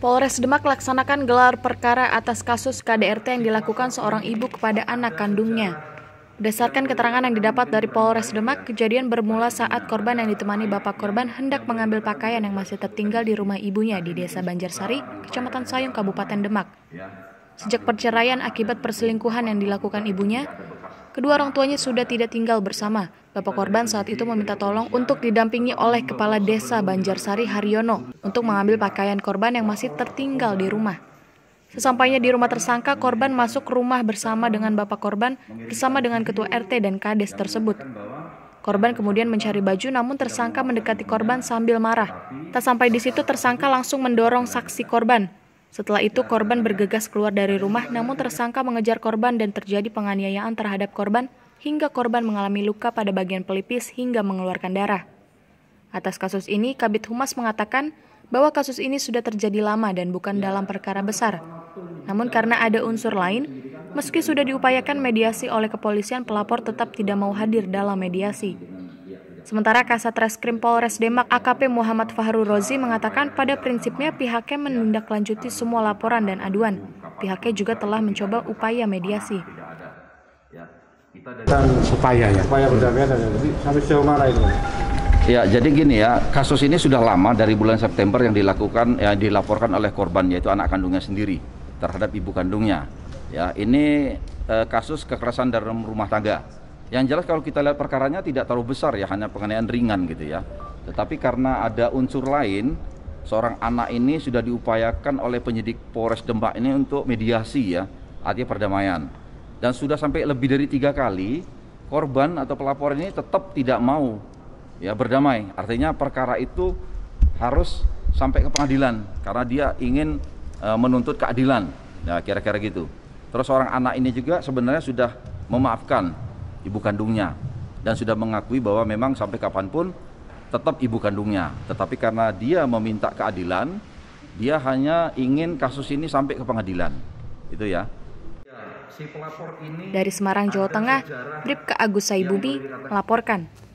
Polres Demak laksanakan gelar perkara atas kasus KDRT yang dilakukan seorang ibu kepada anak kandungnya. Berdasarkan keterangan yang didapat dari Polres Demak, kejadian bermula saat korban yang ditemani bapak korban hendak mengambil pakaian yang masih tertinggal di rumah ibunya di Desa Banjarsari, Kecamatan Sayung, Kabupaten Demak. Sejak perceraian akibat perselingkuhan yang dilakukan ibunya, Kedua orang tuanya sudah tidak tinggal bersama. Bapak korban saat itu meminta tolong untuk didampingi oleh Kepala Desa Banjarsari Haryono untuk mengambil pakaian korban yang masih tertinggal di rumah. Sesampainya di rumah tersangka, korban masuk rumah bersama dengan bapak korban bersama dengan ketua RT dan kades tersebut. Korban kemudian mencari baju namun tersangka mendekati korban sambil marah. Tak sampai di situ tersangka langsung mendorong saksi korban setelah itu korban bergegas keluar dari rumah namun tersangka mengejar korban dan terjadi penganiayaan terhadap korban hingga korban mengalami luka pada bagian pelipis hingga mengeluarkan darah. Atas kasus ini Kabit Humas mengatakan bahwa kasus ini sudah terjadi lama dan bukan dalam perkara besar. Namun karena ada unsur lain, meski sudah diupayakan mediasi oleh kepolisian pelapor tetap tidak mau hadir dalam mediasi. Sementara Kasat Reskrim Polres Demak AKP Muhammad Fahru Rozi mengatakan pada prinsipnya pihaknya menindaklanjuti semua laporan dan aduan. Pihaknya juga telah mencoba upaya mediasi. Dan upaya ya. Upaya berdamai dan sampai sejauh mana itu? Ya, jadi gini ya, kasus ini sudah lama dari bulan September yang dilakukan ya dilaporkan oleh korban yaitu anak kandungnya sendiri terhadap ibu kandungnya. Ya, ini eh, kasus kekerasan dalam rumah tangga. Yang jelas kalau kita lihat perkaranya tidak terlalu besar ya, hanya penganiayaan ringan gitu ya. Tetapi karena ada unsur lain, seorang anak ini sudah diupayakan oleh penyidik Polres Demak ini untuk mediasi ya, artinya perdamaian. Dan sudah sampai lebih dari tiga kali korban atau pelapor ini tetap tidak mau ya berdamai. Artinya perkara itu harus sampai ke pengadilan karena dia ingin e, menuntut keadilan. Nah, kira-kira gitu. Terus seorang anak ini juga sebenarnya sudah memaafkan ibu kandungnya dan sudah mengakui bahwa memang sampai kapanpun tetap ibu kandungnya. Tetapi karena dia meminta keadilan, dia hanya ingin kasus ini sampai ke pengadilan. Itu ya. Dari Semarang, Jawa Tengah, Bribka Agus Saibubi melaporkan.